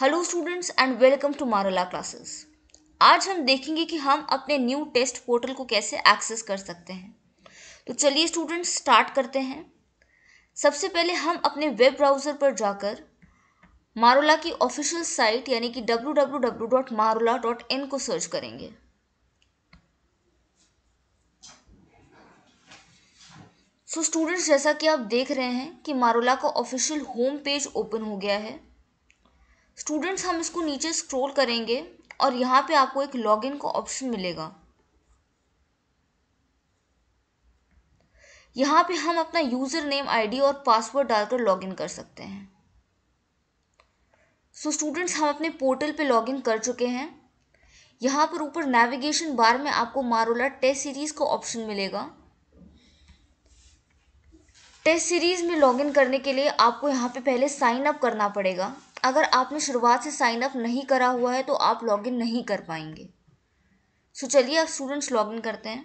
hello students and welcome to Marla classes आज हम देखेंगे कि हम अपने न्यू टेस्ट पोर्टल को कैसे एक्सेस कर सकते हैं तो चलिए स्टूडेंट्स स्टार्ट करते हैं सबसे पहले हम अपने वेब ब्राउज़र पर जाकर मारोला की ऑफिशियल साइट यानी कि डब्ल्यू को सर्च करेंगे सो so स्टूडेंट्स जैसा कि आप देख रहे हैं कि मारोला का ऑफिशियल होम पेज ओपन हो गया है स्टूडेंट्स हम इसको नीचे स्क्रॉल करेंगे और यहाँ पे आपको एक लॉगिन का ऑप्शन मिलेगा यहाँ पे हम अपना यूज़र नेम आईडी और पासवर्ड डालकर लॉगिन कर सकते हैं सो so स्टूडेंट्स हम अपने पोर्टल पे लॉगिन कर चुके हैं यहाँ पर ऊपर नेविगेशन बार में आपको मारोला टेस्ट सीरीज़ का ऑप्शन मिलेगा टेस्ट सीरीज़ में लॉगिन करने के लिए आपको यहाँ पे पहले साइन अप करना पड़ेगा अगर आपने शुरुआत से साइन अप नहीं करा हुआ है तो आप लॉगिन नहीं कर पाएंगे सो चलिए अब स्टूडेंट्स लॉगिन करते हैं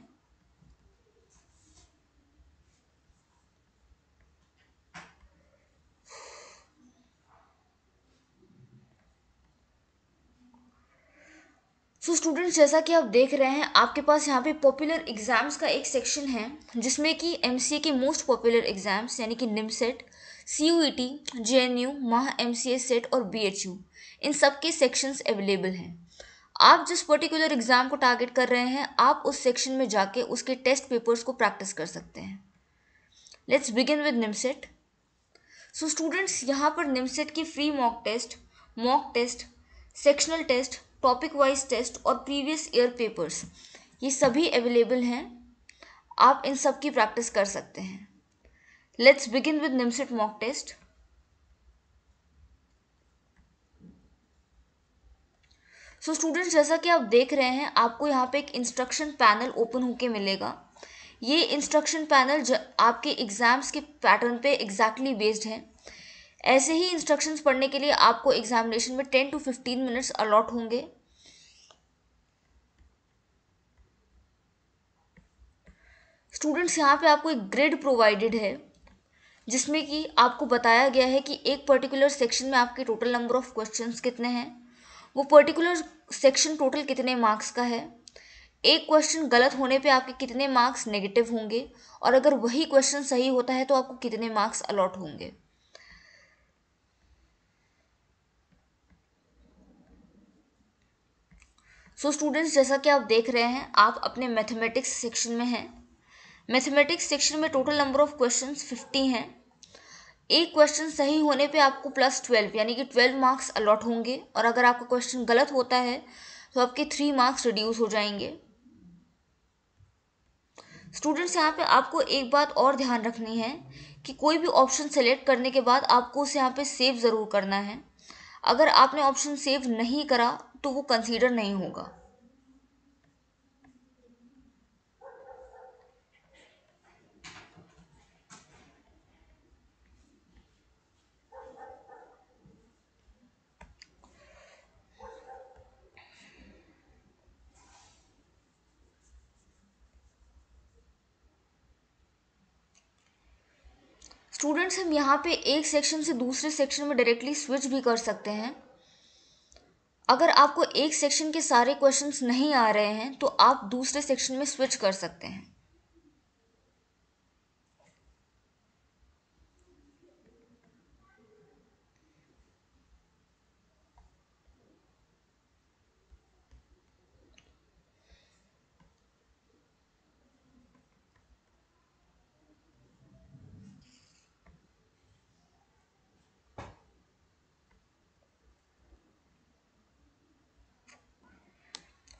सो so स्टूडेंट्स जैसा कि आप देख रहे हैं आपके पास यहाँ पे पॉपुलर एग्जाम्स का एक सेक्शन है जिसमें कि एम के मोस्ट पॉपुलर एग्जाम्स यानी कि NIMCET C U E T J N U MAH M C S CET और बी एच यू इन सब के सेक्शंस अवेलेबल हैं आप जिस पर्टिकुलर एग्ज़ाम को टारगेट कर रहे हैं आप उस सेक्शन में जाके उसके टेस्ट पेपर्स को प्रैक्टिस कर सकते हैं let's begin with NIMCET so students यहाँ पर निमसेट की free mock test mock test sectional test topic wise test और प्रीवियस ईयर पेपर्स ये सभी अवेलेबल हैं आप इन सब की प्रैक्टिस कर सकते हैं let's begin with NIMCET mock test so students जैसा कि आप देख रहे हैं आपको यहाँ पे एक इंस्ट्रक्शन पैनल ओपन होके मिलेगा ये इंस्ट्रक्शन पैनल आपके एग्ज़ाम्स के पैटर्न पे एग्जैक्टली बेस्ड है ऐसे ही इंस्ट्रक्शंस पढ़ने के लिए आपको एग्जामिनेशन में ten to fifteen minutes allot होंगे स्टूडेंट्स यहाँ पे आपको एक ग्रिड प्रोवाइडेड है जिसमें कि आपको बताया गया है कि एक पर्टिकुलर सेक्शन में आपके टोटल नंबर ऑफ क्वेश्चंस कितने हैं वो पर्टिकुलर सेक्शन टोटल कितने मार्क्स का है एक क्वेश्चन गलत होने पे आपके कितने मार्क्स नेगेटिव होंगे और अगर वही क्वेश्चन सही होता है तो आपको कितने मार्क्स अलॉट होंगे सो so, स्टूडेंट्स जैसा कि आप देख रहे हैं आप अपने मैथमेटिक्स सेक्शन में हैं मैथमेटिक्स सेक्शन में total number of question fifty हैं एक क्वेश्चन सही होने पे आपको प्लस ट्वेल्व यानी कि ट्वेल्व मार्क्स अलॉट होंगे और अगर आपका क्वेश्चन गलत होता है तो आपके थ्री मार्क्स रिड्यूस हो जाएंगे स्टूडेंट्स यहाँ पे आपको एक बात और ध्यान रखनी है कि कोई भी ऑप्शन सेलेक्ट करने के बाद आपको उसे यहाँ पे सेव ज़रूर करना है अगर आपने ऑप्शन सेव नहीं करा तो वो कंसीडर नहीं होगा स्टूडेंट्स हम यहाँ पे एक सेक्शन से दूसरे सेक्शन में डायरेक्टली स्विच भी कर सकते हैं अगर आपको एक सेक्शन के सारे क्वेश्चंस नहीं आ रहे हैं तो आप दूसरे सेक्शन में स्विच कर सकते हैं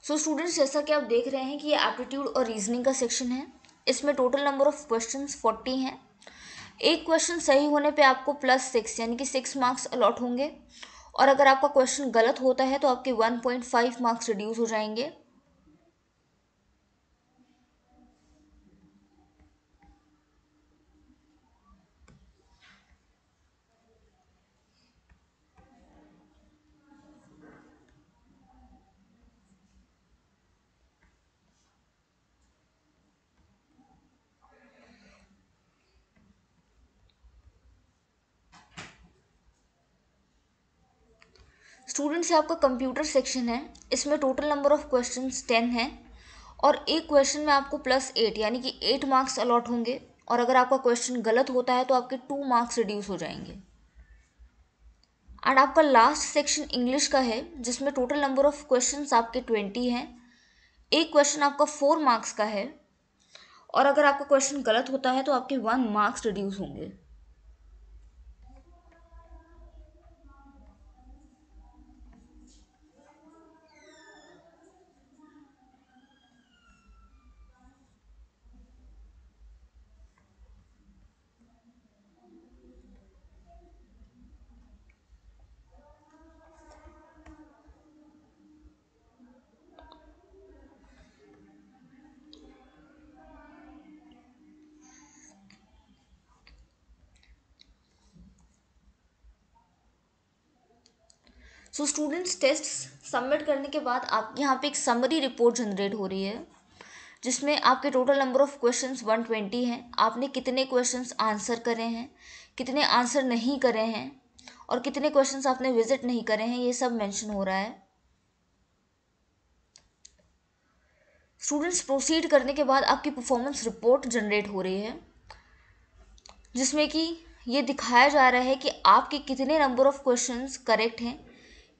सो स्टूडेंट्स जैसा कि आप देख रहे हैं कि ये एप्टीट्यूड और रीजनिंग का सेक्शन है इसमें total number of question forty हैं एक क्वेश्चन सही होने पर आपको प्लस सिक्स यानी कि सिक्स मार्क्स अलॉट होंगे और अगर आपका क्वेश्चन गलत होता है तो आपके one point five marks reduce हो जाएंगे स्टूडेंट्स ये आपका कंप्यूटर सेक्शन है इसमें total number of question ten है और एक क्वेश्चन में आपको प्लस एट यानी कि एट मार्क्स अलॉट होंगे और अगर आपका क्वेश्चन गलत होता है तो आपके टू मार्क्स रिड्यूस हो जाएंगे एंड आपका लास्ट सेक्शन इंग्लिश का है जिसमें टोटल नंबर ऑफ क्वेश्चन आपके ट्वेंटी हैं एक क्वेश्चन आपका फोर मार्क्स का है और अगर आपका क्वेश्चन गलत होता है तो आपके वन मार्क्स रिड्यूस होंगे सो स्टूडेंट्स टेस्ट सबमिट करने के बाद आप यहाँ पे एक समरी रिपोर्ट जनरेट हो रही है जिसमें आपके टोटल नंबर ऑफ क्वेश्चंस 120 हैं आपने कितने क्वेश्चंस आंसर करे हैं कितने आंसर नहीं करे हैं और कितने क्वेश्चंस आपने विजिट नहीं करे हैं ये सब मेंशन हो रहा है स्टूडेंट्स प्रोसीड करने के बाद आपकी परफॉर्मेंस रिपोर्ट जनरेट हो रही है जिसमें कि ये दिखाया जा रहा है कि आपके कितने नंबर ऑफ क्वेश्चंस करेक्ट हैं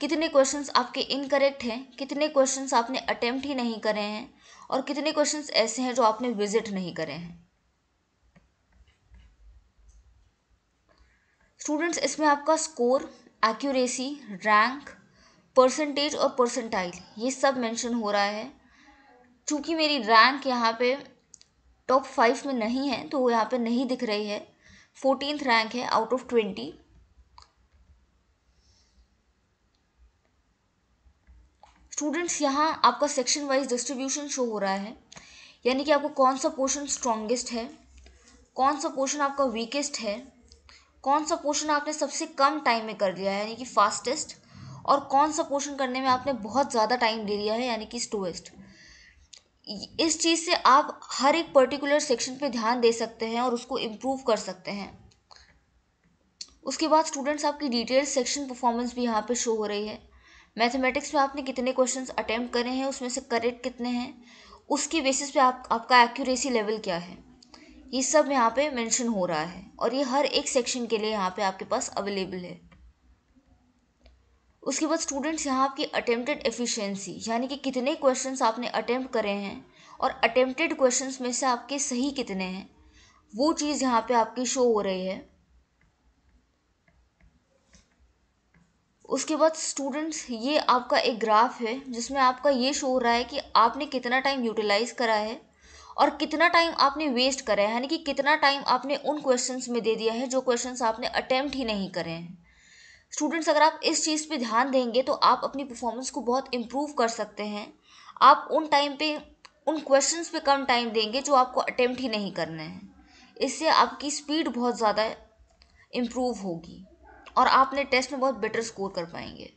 कितने क्वेश्चंस आपके इनकरेक्ट हैं कितने क्वेश्चंस आपने अटेम्प्ट ही नहीं करे हैं और कितने क्वेश्चंस ऐसे हैं जो आपने विजिट नहीं करे हैं स्टूडेंट्स इसमें आपका स्कोर एक्यूरेसी रैंक परसेंटेज और परसेंटाइल ये सब मेंशन हो रहा है चूँकि मेरी रैंक यहाँ पे टॉप फाइव में नहीं है तो वो यहाँ पे नहीं दिख रही है फोर्टीन रैंक है आउट ऑफ ट्वेंटी स्टूडेंट्स यहाँ आपका सेक्शन वाइज डिस्ट्रीब्यूशन शो हो रहा है यानी कि आपको कौन सा पोर्शन स्ट्रॉन्गेस्ट है कौन सा पोर्शन आपका वीकेस्ट है कौन सा पोर्शन आपने सबसे कम टाइम में कर लिया है यानी कि फास्टेस्ट और कौन सा पोर्शन करने में आपने बहुत ज़्यादा टाइम ले लिया है यानी कि स्टोएस्ट इस चीज़ से आप हर एक पर्टिकुलर सेक्शन पे ध्यान दे सकते हैं और उसको इम्प्रूव कर सकते हैं उसके बाद स्टूडेंट्स आपकी डिटेल सेक्शन परफॉर्मेंस भी यहाँ पे शो हो रही है मैथमेटिक्स में आपने कितने क्वेश्चंस अटेम्प्ट करे हैं उसमें से करेक्ट कितने हैं उसकी बेसिस पे आप आपका एक्यूरेसी लेवल क्या है ये सब यहाँ पे मेंशन हो रहा है और ये हर एक सेक्शन के लिए यहाँ पे आपके पास अवेलेबल है उसके बाद स्टूडेंट्स यहाँ आपकी अटेम्प्टेड एफिशिएंसी यानी कि कितने क्वेश्चंस आपने अटेम्प्ट करे हैं और अटेम्प्टेड क्वेश्चंस में से आपके सही कितने हैं वो चीज़ यहाँ पे आपकी शो हो रही है उसके बाद स्टूडेंट्स ये आपका एक ग्राफ है जिसमें आपका ये शो हो रहा है कि आपने कितना टाइम यूटिलाइज़ करा है और कितना टाइम आपने वेस्ट करा है यानी कि कितना टाइम आपने उन क्वेश्चंस में दे दिया है जो क्वेश्चंस आपने अटैम्प्ट ही नहीं करे हैं स्टूडेंट्स अगर आप इस चीज़ पे ध्यान देंगे तो आप अपनी परफॉर्मेंस को बहुत इम्प्रूव कर सकते हैं आप उन टाइम पे उन क्वेश्चंस पे कम टाइम देंगे जो आपको अटैम्प्ट ही नहीं करने हैं इससे आपकी स्पीड बहुत ज़्यादा इम्प्रूव होगी और आप अपने टेस्ट में बहुत बेटर स्कोर कर पाएंगे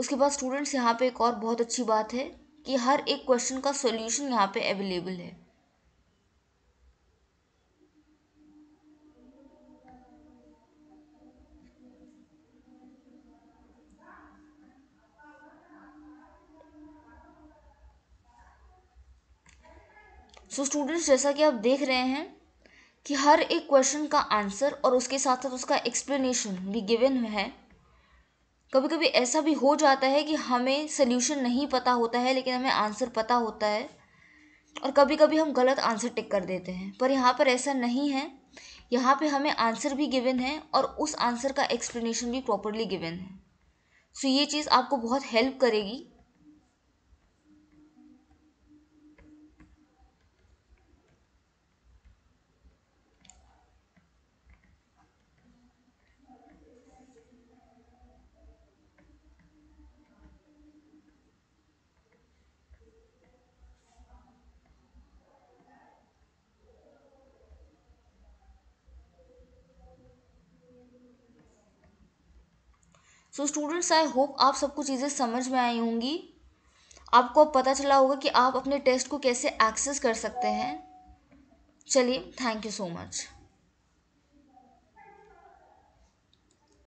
उसके बाद स्टूडेंट्स यहाँ पे एक और बहुत अच्छी बात है कि हर एक क्वेश्चन का सॉल्यूशन यहाँ पे अवेलेबल है सो so स्टूडेंट्स जैसा कि आप देख रहे हैं कि हर एक क्वेश्चन का आंसर और उसके साथ साथ उसका एक्सप्लेनेशन भी गिवन है कभी कभी ऐसा भी हो जाता है कि हमें सल्यूशन नहीं पता होता है लेकिन हमें आंसर पता होता है और कभी कभी हम गलत आंसर टिक कर देते हैं पर यहाँ पर ऐसा नहीं है यहाँ पे हमें आंसर भी गिवन है और उस आंसर का एक्सप्लेनेशन भी प्रॉपरली गिवन है सो so ये चीज़ आपको बहुत हेल्प करेगी सो स्टूडेंट्स आई होप आप सबको चीज़ें समझ में आई होंगी आपको पता चला होगा कि आप अपने टेस्ट को कैसे एक्सेस कर सकते हैं चलिए थैंक यू सो मच